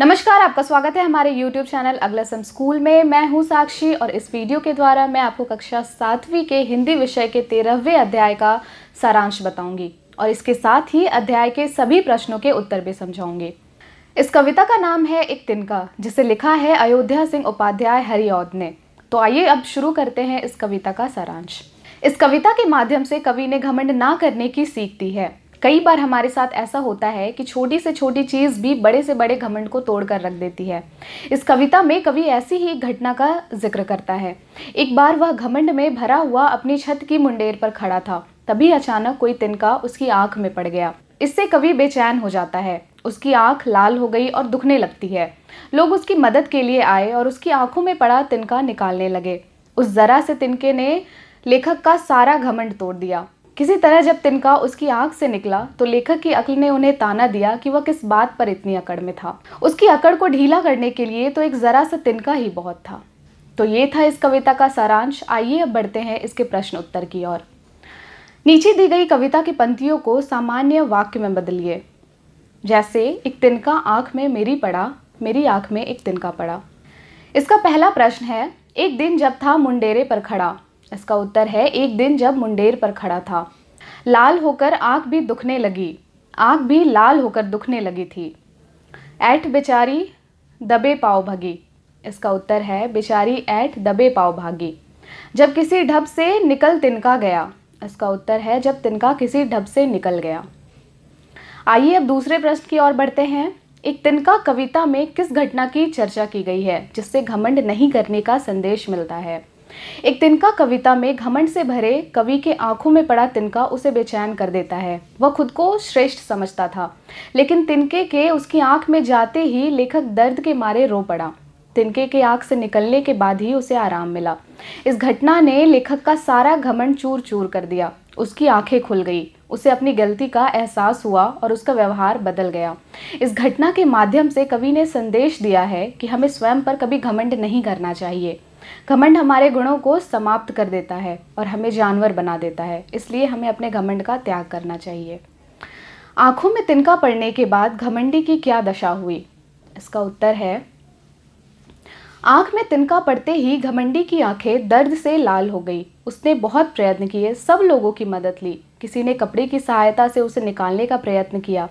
नमस्कार आपका स्वागत है हमारे YouTube चैनल अगला सम स्कूल में मैं हूं साक्षी और इस वीडियो के द्वारा मैं आपको कक्षा सातवीं के हिंदी विषय के तेरहवें अध्याय का सारांश बताऊंगी और इसके साथ ही अध्याय के सभी प्रश्नों के उत्तर भी समझाऊंगी इस कविता का नाम है एक तिनका जिसे लिखा है अयोध्या सिंह उपाध्याय हरिऔद ने तो आइए अब शुरू करते हैं इस कविता का सारांश इस कविता के माध्यम से कवि ने घमंड ना करने की सीख दी है कई बार हमारे साथ ऐसा होता है कि छोटी से छोटी चीज़ भी बड़े से बड़े घमंड को तोड़ कर रख देती है इस कविता में कवि ऐसी ही एक घटना का जिक्र करता है एक बार वह घमंड में भरा हुआ अपनी छत की मुंडेर पर खड़ा था तभी अचानक कोई तिनका उसकी आंख में पड़ गया इससे कवि बेचैन हो जाता है उसकी आंख लाल हो गई और दुखने लगती है लोग उसकी मदद के लिए आए और उसकी आंखों में पड़ा तिनका निकालने लगे उस ज़रा से तिनके ने लेखक का सारा घमंड तोड़ दिया किसी तरह जब तिनका उसकी आंख से निकला तो लेखक की अकल ने उन्हें ताना दिया कि वह किस बात पर इतनी अकड़ में था उसकी अकड़ को ढीला करने के लिए तो एक ज़रा सा तिनका ही बहुत था तो ये था इस कविता का सारांश आइए अब बढ़ते हैं इसके प्रश्न उत्तर की ओर नीचे दी गई कविता की पंक्तियों को सामान्य वाक्य में बदलिए जैसे एक तिनका आंख में मेरी पड़ा मेरी आंख में एक तिनका पड़ा इसका पहला प्रश्न है एक दिन जब था मुंडेरे पर खड़ा इसका उत्तर है एक दिन जब मुंडेर पर खड़ा था लाल होकर आँख भी दुखने लगी आँख भी लाल होकर दुखने लगी थी ऐठ बेचारी दबे पाव भागी इसका उत्तर है बेचारी ऐठ दबे पाव भागी जब किसी ढब से निकल तिनका गया इसका उत्तर है जब तिनका किसी ढब से निकल गया आइए अब दूसरे प्रश्न की ओर बढ़ते हैं एक तिनका कविता में किस घटना की चर्चा की गई है जिससे घमंड नहीं करने का संदेश मिलता है एक तिनका कविता में घमंड से भरे कवि के आंखों में पड़ा तिनका उसे बेचैन कर देता है वह खुद को श्रेष्ठ समझता था लेकिन तिनके के उसकी आंख में जाते ही लेखक दर्द के मारे रो पड़ा तिनके के आंख से निकलने के बाद ही उसे आराम मिला इस घटना ने लेखक का सारा घमंड चूर चूर कर दिया उसकी आंखें खुल गई उसे अपनी गलती का एहसास हुआ और उसका व्यवहार बदल गया इस घटना के माध्यम से कवि ने संदेश दिया है कि हमें स्वयं पर कभी घमंड नहीं करना चाहिए घमंड हमारे गुणों को समाप्त कर देता है और हमें जानवर बना देता है इसलिए हमें अपने घमंड का त्याग करना चाहिए आंखों में तिनका पड़ने के बाद घमंडी की क्या दशा हुई इसका उत्तर है आंख में तिनका पड़ते ही घमंडी की आंखें दर्द से लाल हो गई उसने बहुत प्रयत्न किए सब लोगों की मदद ली किसी ने कपड़े की सहायता से उसे निकालने का प्रयत्न किया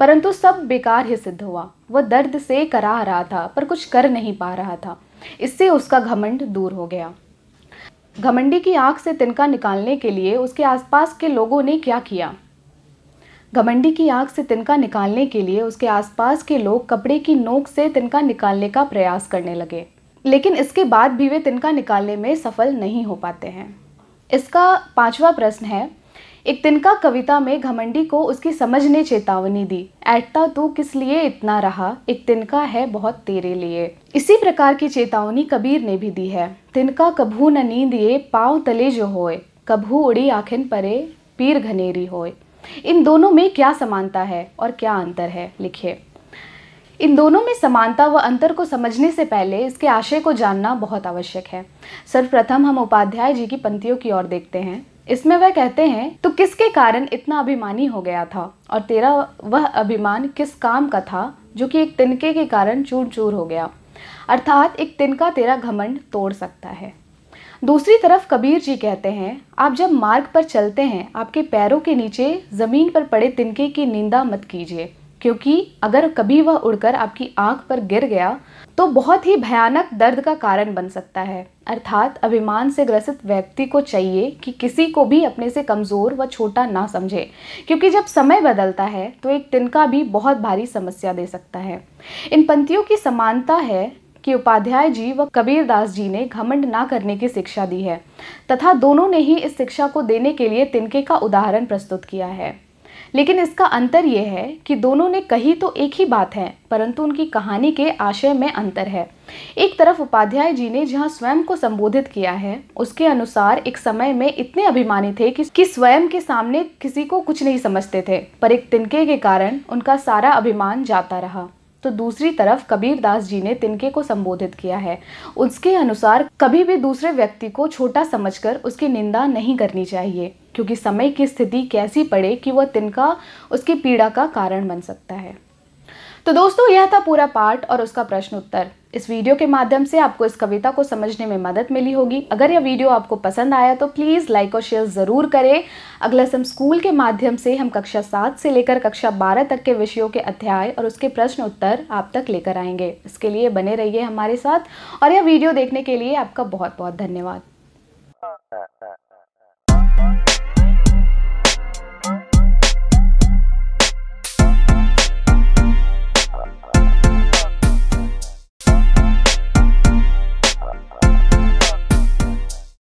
परंतु सब बेकार ही सिद्ध हुआ वह दर्द से करा रहा था पर कुछ कर नहीं पा रहा था इससे उसका घमंड दूर हो गया घमंडी की आंख से तिनका निकालने के लिए उसके आसपास के लोगों ने क्या किया घमंडी की आंख से तिनका निकालने के लिए उसके आसपास के लोग कपड़े की नोक से तिनका निकालने का प्रयास करने लगे लेकिन इसके बाद भी वे तिनका निकालने में सफल नहीं हो पाते हैं इसका पांचवा प्रश्न है एक तिनका कविता में घमंडी को उसकी समझ ने चेतावनी दी ऐटता तू किस लिए इतना रहा एक तिनका है बहुत तेरे लिए इसी प्रकार की चेतावनी कबीर ने भी दी है तिनका कभू न नींद ये पाँव तले जो होए कभू उड़ी आखिन परे पीर घनेरी होए इन दोनों में क्या समानता है और क्या अंतर है लिखिए इन दोनों में समानता व अंतर को समझने से पहले इसके आशय को जानना बहुत आवश्यक है सर्वप्रथम हम उपाध्याय जी की पंक्तियों की ओर देखते हैं इसमें वह कहते हैं तो किसके कारण इतना अभिमानी हो गया था और तेरा वह अभिमान किस काम का था जो कि एक तिनके के कारण चूर चूर हो गया अर्थात एक तिनका तेरा घमंड तोड़ सकता है दूसरी तरफ कबीर जी कहते हैं आप जब मार्ग पर चलते हैं आपके पैरों के नीचे ज़मीन पर पड़े तिनके की निंदा मत कीजिए क्योंकि अगर कभी वह उड़कर आपकी आंख पर गिर गया तो बहुत ही भयानक दर्द का कारण बन सकता है अर्थात अभिमान से ग्रसित व्यक्ति को चाहिए कि किसी को भी अपने से कमज़ोर व छोटा ना समझे क्योंकि जब समय बदलता है तो एक तिनका भी बहुत भारी समस्या दे सकता है इन पंक्तियों की समानता है कि उपाध्याय जी व कबीरदास जी ने घमंड ना करने की शिक्षा दी है तथा दोनों ने ही इस शिक्षा को देने के लिए तिनके का उदाहरण प्रस्तुत किया है लेकिन इसका अंतर यह है कि दोनों ने कही तो एक ही बात है परंतु उनकी कहानी के आशय में अंतर है एक तरफ उपाध्याय जी ने जहाँ स्वयं को संबोधित किया है उसके अनुसार एक समय में इतने अभिमानी थे कि, कि स्वयं के सामने किसी को कुछ नहीं समझते थे पर एक तिनके के कारण उनका सारा अभिमान जाता रहा तो दूसरी तरफ कबीर दास जी ने तिनके को संबोधित किया है उसके अनुसार कभी भी दूसरे व्यक्ति को छोटा समझकर उसकी निंदा नहीं करनी चाहिए क्योंकि समय की स्थिति कैसी पड़े कि वह तिनका उसकी पीड़ा का कारण बन सकता है तो दोस्तों यह था पूरा पाठ और उसका प्रश्न उत्तर इस वीडियो के माध्यम से आपको इस कविता को समझने में मदद मिली होगी अगर यह वीडियो आपको पसंद आया तो प्लीज़ लाइक और शेयर ज़रूर करें अगला सम स्कूल के माध्यम से हम कक्षा सात से लेकर कक्षा बारह तक के विषयों के अध्याय और उसके प्रश्न उत्तर आप तक लेकर आएंगे इसके लिए बने रहिए हमारे साथ और यह वीडियो देखने के लिए आपका बहुत बहुत धन्यवाद